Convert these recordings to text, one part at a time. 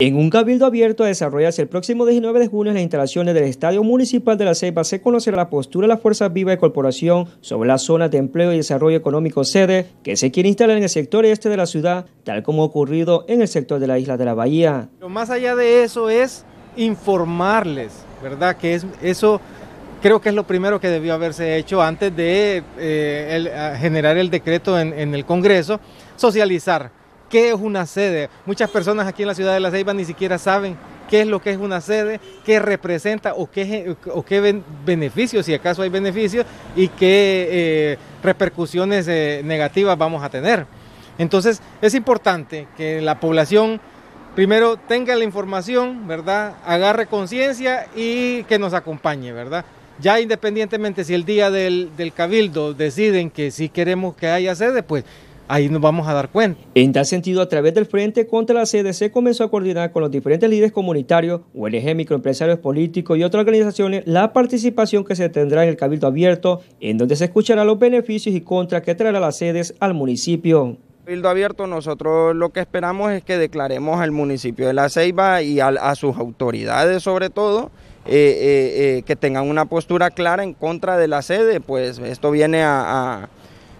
En un cabildo abierto a desarrollarse el próximo 19 de junio en las instalaciones del Estadio Municipal de La Ceiba se conocerá la postura de las Fuerzas Vivas de Corporación sobre la zona de empleo y desarrollo económico sede que se quiere instalar en el sector este de la ciudad, tal como ha ocurrido en el sector de la isla de la Bahía. Lo más allá de eso es informarles, ¿verdad? Que es, eso creo que es lo primero que debió haberse hecho antes de eh, generar el decreto en el Congreso, socializar qué es una sede. Muchas personas aquí en la ciudad de La Ceiba ni siquiera saben qué es lo que es una sede, qué representa o qué, beneficios, si acaso hay beneficios, y qué eh, repercusiones eh, negativas vamos a tener. Entonces es importante que la población primero tenga la información, ¿verdad? Agarre conciencia y que nos acompañe, ¿verdad? Ya independientemente si el día del, del cabildo deciden que sí queremos que haya sede, pues ahí nos vamos a dar cuenta. En tal sentido, a través del Frente contra la sede se comenzó a coordinar con los diferentes líderes comunitarios, ONG, microempresarios políticos y otras organizaciones la participación que se tendrá en el Cabildo Abierto, en donde se escucharán los beneficios y contras que traerá las sedes al municipio. el Cabildo Abierto, nosotros lo que esperamos es que declaremos al municipio de La Ceiba y a, sus autoridades sobre todo eh, eh, eh, que tengan una postura clara en contra de la sede, pues esto viene a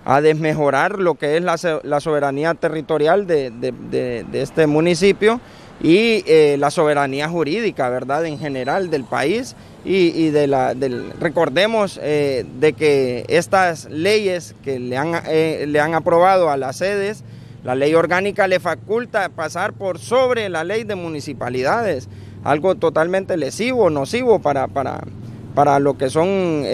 a desmejorar lo que es la, soberanía territorial de, este municipio y eh, la soberanía jurídica, ¿verdad?, en general del país. Y, de la, del, recordemos eh, de que estas leyes que le han, eh, le han aprobado a las sedes, la ley orgánica le faculta pasar por sobre la ley de municipalidades, algo totalmente lesivo, nocivo para, para, para lo que son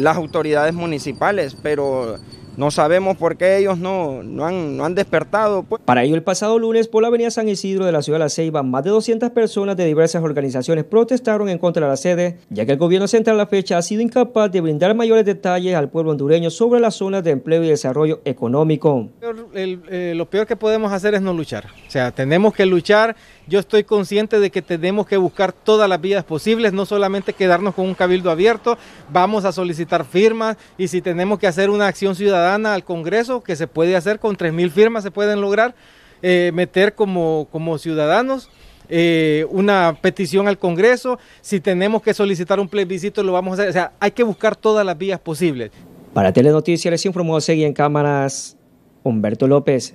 las autoridades municipales, pero no sabemos por qué ellos no, no, han, no han despertado. Pues. Para ello, el pasado lunes, por la avenida San Isidro de la ciudad de La Ceiba, más de 200 personas de diversas organizaciones protestaron en contra de la sede, ya que el gobierno central a la fecha ha sido incapaz de brindar mayores detalles al pueblo hondureño sobre las zonas de empleo y desarrollo económico. Eh, lo peor que podemos hacer es no luchar. O sea, tenemos que luchar yo estoy consciente de que tenemos que buscar todas las vías posibles, no solamente quedarnos con un cabildo abierto, vamos a solicitar firmas y si tenemos que hacer una acción ciudadana al Congreso, que se puede hacer con 3.000 firmas, se pueden lograr eh, meter como, como ciudadanos. Eh, una petición al Congreso, si tenemos que solicitar un plebiscito lo vamos a hacer, o sea, hay que buscar todas las vías posibles. Para Telenoticias les informó seguí en cámaras Humberto López.